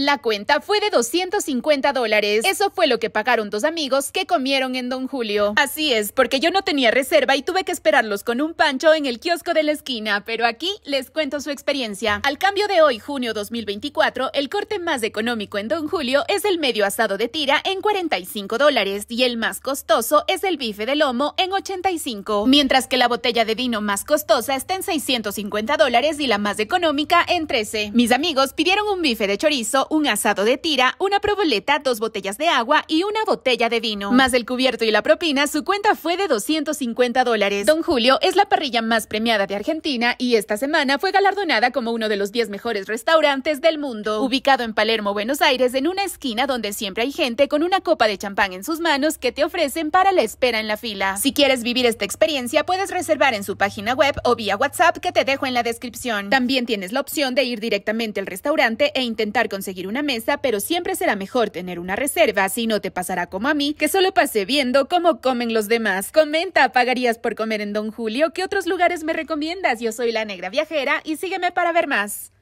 La cuenta fue de 250 dólares. Eso fue lo que pagaron dos amigos que comieron en Don Julio. Así es, porque yo no tenía reserva y tuve que esperarlos con un pancho en el kiosco de la esquina, pero aquí les cuento su experiencia. Al cambio de hoy, junio 2024, el corte más económico en Don Julio es el medio asado de tira en 45 dólares y el más costoso es el bife de lomo en 85, mientras que la botella de vino más costosa está en 650 dólares y la más económica en 13. Mis amigos pidieron un bife de chorizo, un asado de tira, una proboleta, dos botellas de agua y una botella de vino. Más el cubierto y la propina, su cuenta fue de 250 dólares. Don Julio es la parrilla más premiada de Argentina y esta semana fue galardonada como uno de los 10 mejores restaurantes del mundo. Ubicado en Palermo, Buenos Aires, en una esquina donde siempre hay gente con una copa de champán en sus manos que te ofrecen para la espera en la fila. Si quieres vivir esta experiencia, puedes reservar en su página web o vía WhatsApp que te dejo en la descripción. También tienes la opción de ir directamente al restaurante e intentar conseguir una mesa, pero siempre será mejor tener una reserva, si no te pasará como a mí, que solo pasé viendo cómo comen los demás. Comenta, ¿pagarías por comer en Don Julio? ¿Qué otros lugares me recomiendas? Yo soy la negra viajera y sígueme para ver más.